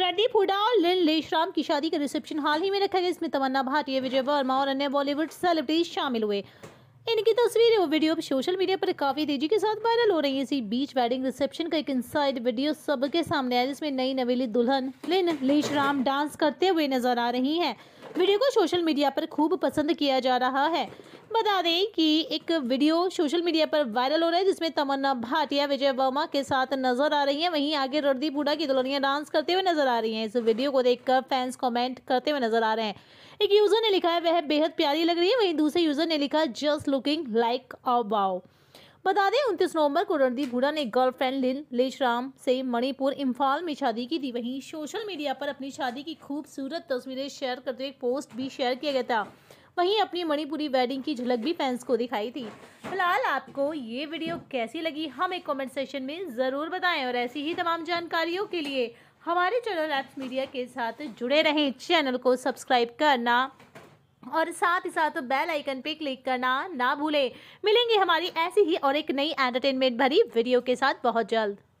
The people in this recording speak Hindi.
रेड्डी फुडा और लिन श्राम की शादी का रिसेप्शन हाल ही में रखा गया इसमें तमन्ना भाटिया विजय वर्मा और अन्य बॉलीवुड सेलिब्रिटीज शामिल हुए इनकी तस्वीरें और वीडियो सोशल मीडिया पर काफ़ी तेजी के साथ वायरल हो रही है इसी बीच वेडिंग रिसेप्शन का एक इनसाइड वीडियो सबके सामने आया जिसमें नई नवेली दुल्हन लिन लेशराम डांस करते हुए नजर आ रही हैं वीडियो को सोशल मीडिया पर खूब पसंद किया जा रहा है बता दें कि एक वीडियो सोशल मीडिया पर वायरल हो रहा है जिसमें तमन्ना भाटिया विजय वर्मा के साथ नजर आ रही हैं वहीं आगे हुडा की दुल्हनिया डांस करते हुए नजर आ रही हैं इस वीडियो को देखकर फैंस कमेंट करते हुए नजर आ रहे हैं एक यूजर ने लिखा है वह बेहद प्यारी लग रही है वहीं दूसरे यूजर ने लिखा just looking like a wow बता दें उनतीस नवंबर को रणदीप हुडा ने गर्लफ्रेंड लिन लेशराम से मणिपुर इम्फाल में शादी की थी वहीं सोशल मीडिया पर अपनी शादी की खूबसूरत तस्वीरें शेयर करते हुए पोस्ट भी शेयर किया गया था वहीं अपनी मणिपुरी वेडिंग की झलक भी फैंस को दिखाई थी फिलहाल आपको ये वीडियो कैसी लगी हमें कमेंट सेशन में ज़रूर बताएं और ऐसी ही तमाम जानकारियों के लिए हमारे चैनल एप्स मीडिया के साथ जुड़े रहें चैनल को सब्सक्राइब करना और साथ ही साथ बेल आइकन पे क्लिक करना ना भूलें मिलेंगे हमारी ऐसी ही और एक नई एंटरटेनमेंट भरी वीडियो के साथ बहुत जल्द